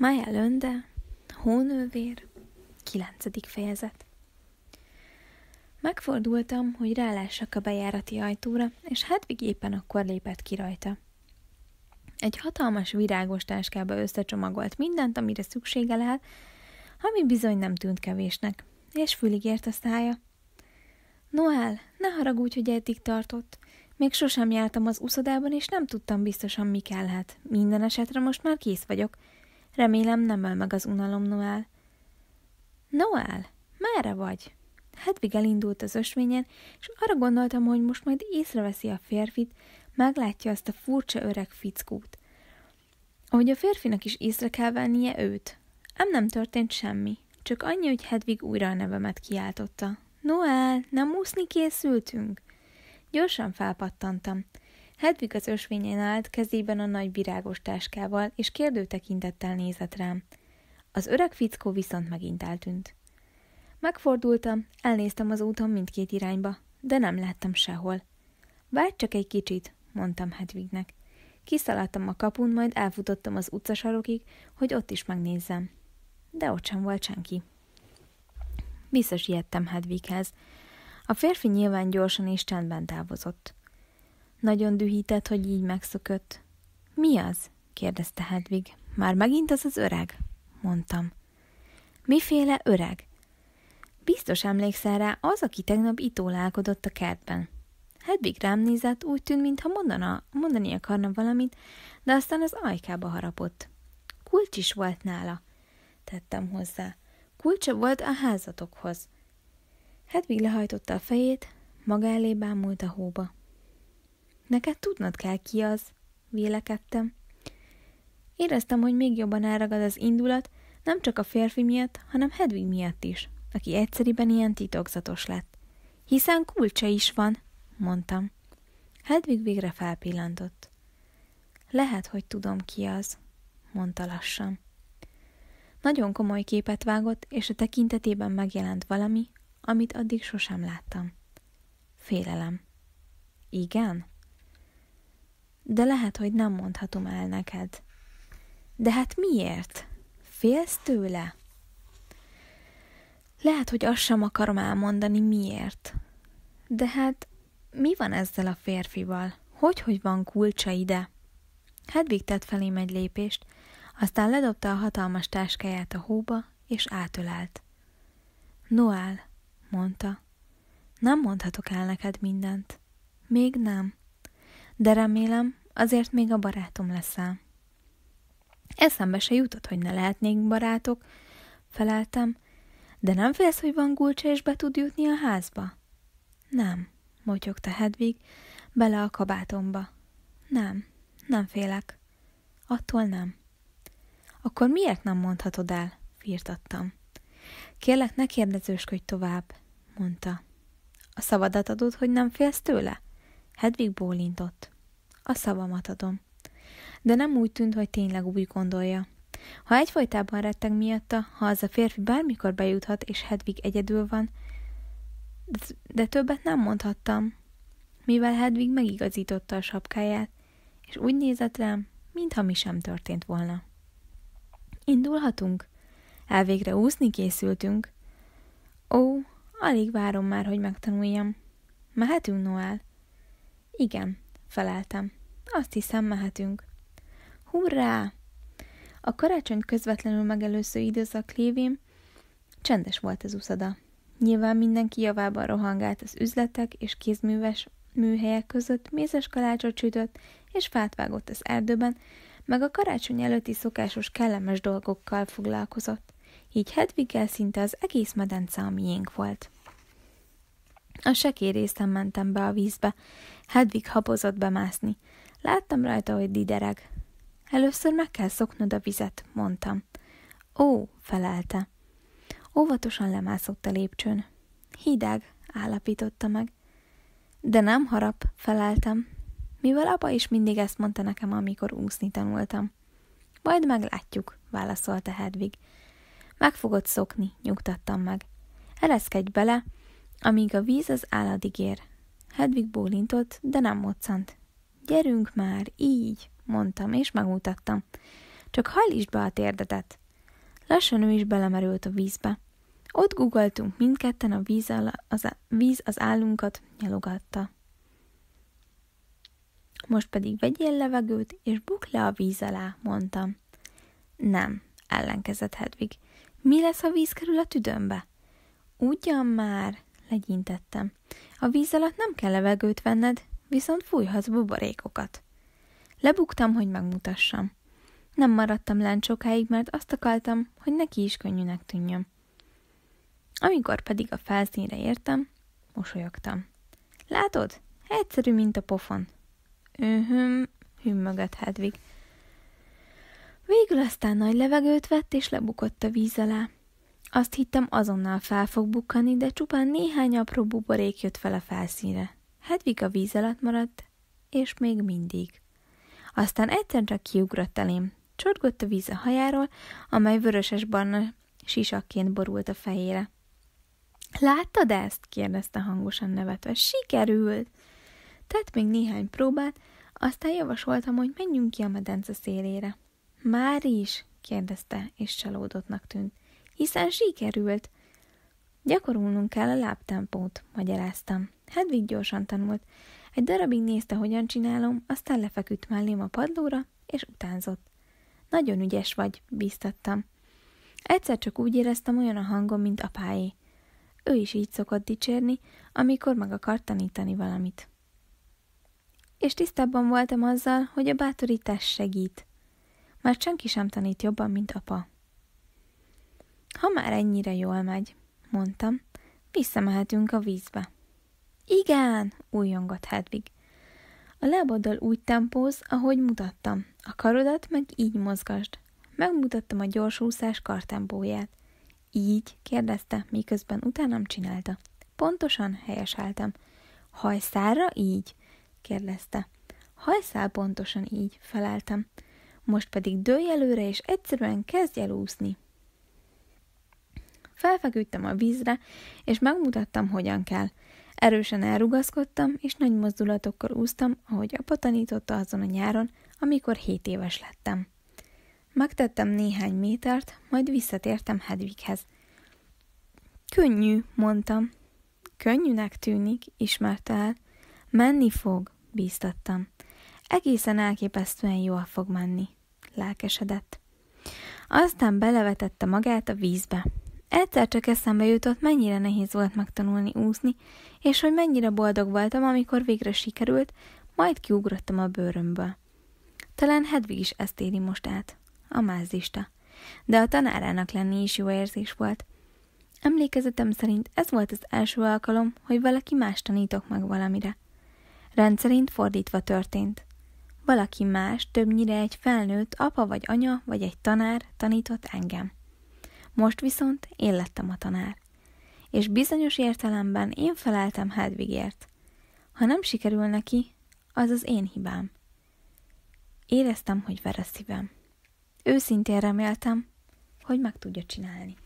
Maja Lönde, Hónővér, 9. fejezet Megfordultam, hogy rálássak a bejárati ajtóra, és Hedvig éppen akkor lépett ki rajta. Egy hatalmas virágos táskába összecsomagolt mindent, amire szüksége lehet, ami bizony nem tűnt kevésnek, és fülig ért a szája. Noel, ne haragudj, hogy eddig tartott. Még sosem jártam az uszodában, és nem tudtam biztosan, mi kellhet. Minden esetre most már kész vagyok – Remélem nem el meg az unalom, Noel. Noel, merre vagy? Hedvig elindult az ösvényen, és arra gondoltam, hogy most majd észreveszi a férfit, meglátja azt a furcsa öreg fickót. Ahogy a férfinak is észre kell vennie őt. Ám nem történt semmi, csak annyi, hogy Hedvig újra a nevemet kiáltotta. Noel, nem úszni készültünk? Gyorsan felpattantam. Hedvig az ösvényen állt, kezében a nagy virágos táskával, és kérdő tekintettel nézett rám. Az öreg fickó viszont megint eltűnt. Megfordultam, elnéztem az úton mindkét irányba, de nem láttam sehol. Várj csak egy kicsit, mondtam Hedvignek. Kiszaladtam a kapun, majd elfutottam az utcasarokig, hogy ott is megnézzem. De ott sem volt senki. Visszasiettem Hedvighez. A férfi nyilván gyorsan és csendben távozott. Nagyon dühített, hogy így megszökött. Mi az? kérdezte Hedvig. Már megint az az öreg? mondtam. Miféle öreg? Biztos emlékszel rá az, aki tegnap itólálkodott a kertben. Hedvig rám nézett, úgy tűnt, mintha mondana, mondani akarna valamit, de aztán az ajkába harapott. Kulcs is volt nála, tettem hozzá. Kulcsa volt a házatokhoz. Hedvig lehajtotta a fejét, maga elé bámult a hóba. Neked tudnod kell ki az, vélekedtem. Éreztem, hogy még jobban elragad az indulat, nem csak a férfi miatt, hanem Hedvig miatt is, aki egyszeriben ilyen titokzatos lett. Hiszen kulcsa is van, mondtam. Hedvig végre felpillantott. Lehet, hogy tudom ki az, mondta lassan. Nagyon komoly képet vágott, és a tekintetében megjelent valami, amit addig sosem láttam. Félelem. Igen? de lehet, hogy nem mondhatom el neked. De hát miért? Félsz tőle? Lehet, hogy azt sem akarom elmondani, miért. De hát mi van ezzel a férfival? Hogy, hogy van kulcsa ide? Hedvig hát tett felém egy lépést, aztán ledobta a hatalmas táskáját a hóba, és átölelt. Noál, mondta, nem mondhatok el neked mindent. Még nem de remélem azért még a barátom leszel. Eszembe se jutott, hogy ne lehetnénk barátok, feleltem, de nem félsz, hogy van gulcsa és be tud jutni a házba? Nem, motyogta Hedvig bele a kabátomba. Nem, nem félek. Attól nem. Akkor miért nem mondhatod el? firtattam. Kérlek, ne kérdezősködj tovább, mondta. A szabadat adod, hogy nem félsz tőle? Hedvig bólintott. A szavamat adom. De nem úgy tűnt, hogy tényleg úgy gondolja. Ha egyfajtában retteg miatta, ha az a férfi bármikor bejuthat, és Hedvig egyedül van, de, de többet nem mondhattam, mivel Hedvig megigazította a sapkáját, és úgy nézett rám, mintha mi sem történt volna. Indulhatunk? Elvégre úszni készültünk. Ó, alig várom már, hogy megtanuljam. Mehetünk, Noel? Igen, feleltem. Azt hiszem, mehetünk. Hurrá! A karácsony közvetlenül megelőző időszak lévén csendes volt az uszada. Nyilván mindenki javában rohangált az üzletek és kézműves műhelyek között, mézes kalácsot sütött és fát vágott az erdőben, meg a karácsony előtti szokásos kellemes dolgokkal foglalkozott. Így Hedviggel szinte az egész medence a miénk volt. A sekély részen mentem be a vízbe. Hedvig habozott bemászni. Láttam rajta, hogy didereg. Először meg kell szoknod a vizet, mondtam. Ó, felelte. Óvatosan lemászott a lépcsőn. Hideg, állapította meg. De nem harap, feleltem, mivel apa is mindig ezt mondta nekem, amikor úszni tanultam. Majd meglátjuk, válaszolta Hedvig. Meg fogod szokni, nyugtattam meg. Ereszkedj bele, amíg a víz az álladig ér. Hedvig bólintott, de nem moccant. Gyerünk már, így, mondtam, és megmutattam. Csak hajlítsd be a térdetet. Lassan ő is belemerült a vízbe. Ott guggoltunk mindketten, a víz, ala, az, a víz az állunkat nyalogatta. Most pedig vegyél levegőt, és buk le a víz alá, mondtam. Nem, ellenkezett Hedvig. Mi lesz, ha víz kerül a tüdőmbe? Ugyan már, legyintettem. A víz alatt nem kell levegőt venned, viszont fújhatsz buborékokat. Lebuktam, hogy megmutassam. Nem maradtam lent sokáig, mert azt akartam, hogy neki is könnyűnek tűnjön. Amikor pedig a felszínre értem, mosolyogtam. Látod? Egyszerű, mint a pofon. Őhöm, hümmögött Hedvig. Végül aztán nagy levegőt vett, és lebukott a víz alá. Azt hittem azonnal fel fog bukkani, de csupán néhány apró buborék jött fel a felszínre. Hedvig a víz alatt maradt, és még mindig. Aztán egyszer csak kiugrott elém. Csorgott a víz a hajáról, amely vöröses barna sisakként borult a fejére. Láttad ezt? kérdezte hangosan nevetve. Sikerült! Tett még néhány próbát, aztán javasoltam, hogy menjünk ki a medence szélére. Már is? kérdezte, és csalódottnak tűnt hiszen sikerült. Gyakorolnunk kell a lábtempót, magyaráztam. Hedvig gyorsan tanult. Egy darabig nézte, hogyan csinálom, aztán lefeküdt mellém a padlóra, és utánzott. Nagyon ügyes vagy, bíztattam. Egyszer csak úgy éreztem olyan a hangom, mint apáé. Ő is így szokott dicsérni, amikor meg akart tanítani valamit. És tisztában voltam azzal, hogy a bátorítás segít. Már senki sem tanít jobban, mint apa. Ha már ennyire jól megy, mondtam, visszamehetünk a vízbe. Igen, újongott Hedvig. A lábaddal úgy tempóz, ahogy mutattam. A karodat meg így mozgasd. Megmutattam a gyorsúszás kartempóját. Így? kérdezte, miközben utánam csinálta. Pontosan helyeseltem. Hajszára így? kérdezte. Hajszál pontosan így, feleltem. Most pedig dőj előre, és egyszerűen kezdj el úszni. Felfeküdtem a vízre, és megmutattam, hogyan kell. Erősen elrugaszkodtam, és nagy mozdulatokkal úsztam, ahogy apa tanította azon a nyáron, amikor hét éves lettem. Megtettem néhány métert, majd visszatértem Hedvighez. Könnyű, mondtam. Könnyűnek tűnik, ismerte el. Menni fog, bíztattam. Egészen elképesztően jól fog menni, lelkesedett. Aztán belevetette magát a vízbe. Egyszer csak eszembe jutott, mennyire nehéz volt megtanulni úszni, és hogy mennyire boldog voltam, amikor végre sikerült, majd kiugrottam a bőrömből. Talán Hedvig is ezt éri most át, a mázista. De a tanárának lenni is jó érzés volt. Emlékezetem szerint ez volt az első alkalom, hogy valaki más tanítok meg valamire. Rendszerint fordítva történt. Valaki más, többnyire egy felnőtt, apa vagy anya, vagy egy tanár tanított engem. Most viszont én lettem a tanár. És bizonyos értelemben én feleltem Hedvigért. Ha nem sikerül neki, az az én hibám. Éreztem, hogy ver a szívem. Őszintén reméltem, hogy meg tudja csinálni.